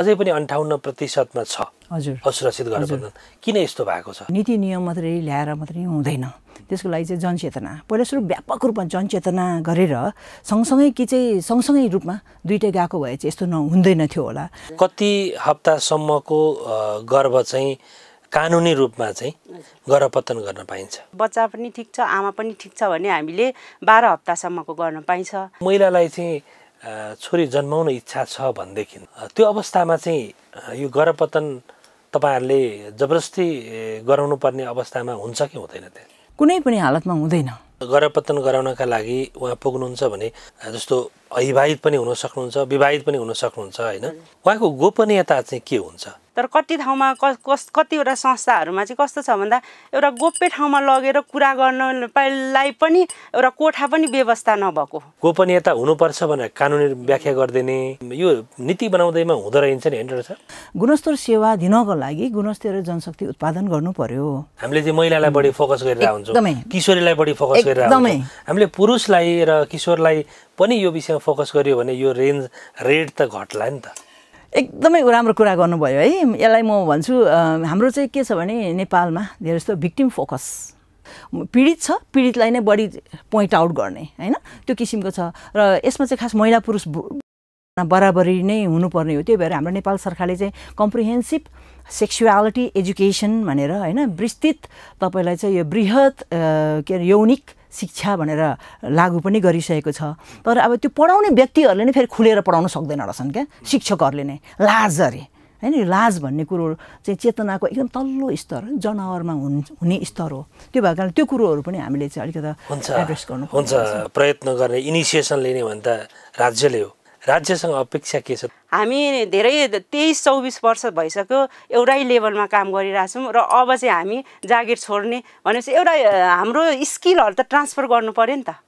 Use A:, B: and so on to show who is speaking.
A: अझै पनि अन्ठाउन्न प्रतिशतमा छ हजुर असुरक्षित गर्नुपर्छ किन यस्तो भएको छ
B: नीति नियम मात्रै ल्याएर मात्रै हुँदैन त्यसको लागि चाहिँ जनचेतना पहिला सुरु व्यापक रूपमा जनचेतना गरेर सँगसँगै कि चाहिँ सँगसँगै रूपमा दुइटै गएको भए चाहिँ यस्तो नहुँदैन थियो होला
A: कति हप्तासम्मको गर्भ चाहिँ कानुनी रूपमा चाहिँ गर्भपतन गर्न पाइन्छ
C: बच्चा पनि ठिक छ आमा पनि ठिक छ भने हामीले बाह्र हप्तासम्मको गर्न पाइन्छ
A: महिलालाई चाहिँ छोरी जन्माउन इच्छा छ भनेदेखि त्यो अवस्थामा चाहिँ यो गर्भपतन तपाईँहरूले जबरजस्ती पर्ने अवस्थामा हुन्छ कि हुँदैन त्यहाँ
B: कुनै पनि हालतमा हुँदैन
A: गर्भपतन गराउनका लागि उहाँ पुग्नुहुन्छ भने जस्तो अविवाहित पनि हुन सक्नुहुन्छ विवाहित पनि हुन सक्नुहुन्छ होइन उहाँको गोपनीयता चाहिँ के हुन्छ
C: तर कति ठाउँमा कस कतिवटा संस्थाहरूमा चाहिँ कस्तो छ भन्दा एउटा गोप्य ठाउँमा लगेर कुरा गर्नलाई पनि एउटा कोठा पनि व्यवस्था नभएको
A: गोपनीयता हुनुपर्छ भनेर कानुनी व्याख्या गरिदिने यो नीति बनाउँदैमा हुँदो रहेछ नि हेन्डर रहेछ गुणस्तर
B: सेवा दिनको लागि गुणस्तर जनशक्ति उत्पादन गर्नु पर्यो
A: हामीले चाहिँ महिलालाई बढी फोकस गरेर हुन्छौँ किशोरीलाई बढी फोकस गरेर हामीले पुरुषलाई र किशोरलाई पनि यो विषयमा फोकस गर्यो भने यो रेन्ज रेट त घट्ला नि त
B: एकदमै राम्रो कुरा गर्नुभयो है यसलाई म भन्छु हाम्रो चाहिँ के छ भने नेपालमा धेरै जस्तो भिक्टिम फोकस पीडित छ पीडितलाई नै बढी पोइन्ट आउट गर्ने होइन त्यो किसिमको छ र यसमा चाहिँ खास महिला पुरुष बराबरी नै हुनुपर्ने हो त्यही भएर हाम्रो नेपाल सरकारले चाहिँ कम्प्रिहेन्सिभ सेक्सुवालिटी एजुकेसन भनेर होइन विस्तृत तपाईँलाई चाहिँ यो बृहत के अरे यौनिक शिक्षा भनेर लागु पनि गरिसकेको छ तर अब त्यो पढाउने व्यक्तिहरूले नै फेरि खुलेर पढाउन सक्दैन रहेछन् क्या शिक्षकहरूले नै लाज अरे होइन लाज भन्ने कुरो चाहिँ चेतनाको एकदम तल्लो स्तर जनावरमा हुन् हुने स्तर हो त्यो भएको कारणले त्यो कुरोहरू पनि हामीले चाहिँ अलिकति हुन्छ
A: प्रयत्न गर्ने इनिसिएसन लिने भन्दा राज्यले हो राज्यसँग अपेक्षा के छ
C: हामी धेरै तेइस चौबिस वर्ष भइसक्यो एउटै लेभलमा काम गरिरहेछौँ र अब चाहिँ हामी जागिर छोड्ने भनेपछि एउटा हाम्रो स्किलहरू त ट्रान्सफर गर्नु पऱ्यो नि त